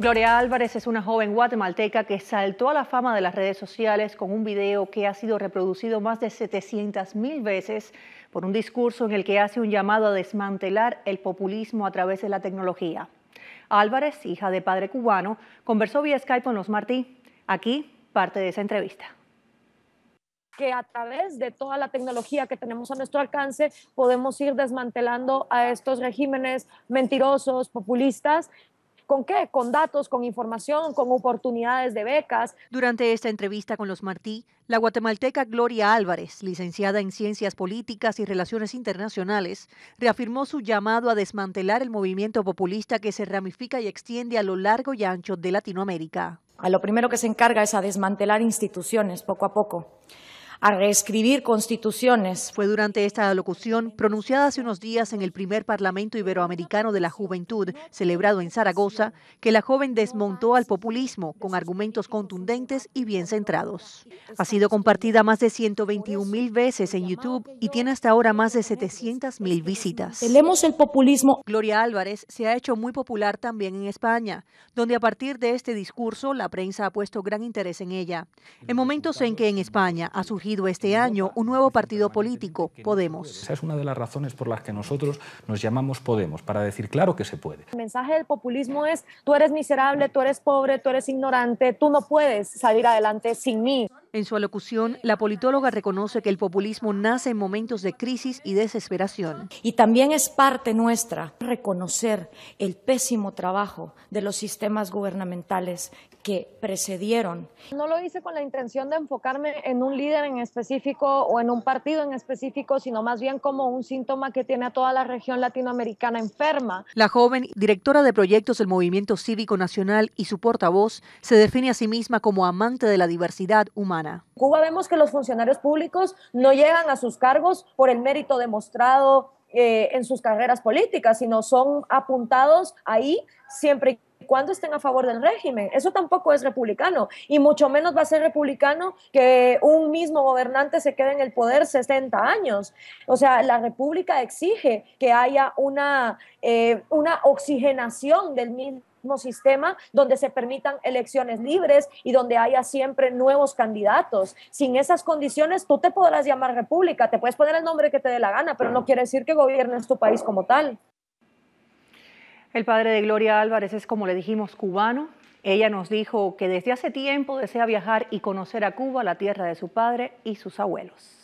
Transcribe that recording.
Gloria Álvarez es una joven guatemalteca que saltó a la fama de las redes sociales con un video que ha sido reproducido más de 700 mil veces por un discurso en el que hace un llamado a desmantelar el populismo a través de la tecnología. Álvarez, hija de padre cubano, conversó vía Skype con los Martí. Aquí parte de esa entrevista que a través de toda la tecnología que tenemos a nuestro alcance podemos ir desmantelando a estos regímenes mentirosos, populistas, ¿Con qué? Con datos, con información, con oportunidades de becas. Durante esta entrevista con los Martí, la guatemalteca Gloria Álvarez, licenciada en Ciencias Políticas y Relaciones Internacionales, reafirmó su llamado a desmantelar el movimiento populista que se ramifica y extiende a lo largo y ancho de Latinoamérica. A lo primero que se encarga es a desmantelar instituciones poco a poco a reescribir constituciones. Fue durante esta alocución, pronunciada hace unos días en el primer Parlamento Iberoamericano de la Juventud, celebrado en Zaragoza, que la joven desmontó al populismo con argumentos contundentes y bien centrados. Ha sido compartida más de 121 mil veces en YouTube y tiene hasta ahora más de 700 mil visitas. Tenemos el populismo. Gloria Álvarez se ha hecho muy popular también en España, donde a partir de este discurso la prensa ha puesto gran interés en ella. En momentos en que en España ha surgido este año un nuevo partido político, Podemos. Esa es una de las razones por las que nosotros nos llamamos Podemos, para decir claro que se puede. El mensaje del populismo es, tú eres miserable, tú eres pobre, tú eres ignorante, tú no puedes salir adelante sin mí. En su alocución, la politóloga reconoce que el populismo nace en momentos de crisis y desesperación. Y también es parte nuestra reconocer el pésimo trabajo de los sistemas gubernamentales que precedieron. No lo hice con la intención de enfocarme en un líder en específico o en un partido en específico, sino más bien como un síntoma que tiene a toda la región latinoamericana enferma. La joven, directora de proyectos del Movimiento Cívico Nacional y su portavoz, se define a sí misma como amante de la diversidad humana. En Cuba vemos que los funcionarios públicos no llegan a sus cargos por el mérito demostrado eh, en sus carreras políticas, sino son apuntados ahí siempre cuando estén a favor del régimen. Eso tampoco es republicano y mucho menos va a ser republicano que un mismo gobernante se quede en el poder 60 años. O sea, la república exige que haya una, eh, una oxigenación del mismo sistema donde se permitan elecciones libres y donde haya siempre nuevos candidatos. Sin esas condiciones, tú te podrás llamar república, te puedes poner el nombre que te dé la gana, pero no quiere decir que gobiernes tu país como tal. El padre de Gloria Álvarez es, como le dijimos, cubano. Ella nos dijo que desde hace tiempo desea viajar y conocer a Cuba, la tierra de su padre y sus abuelos.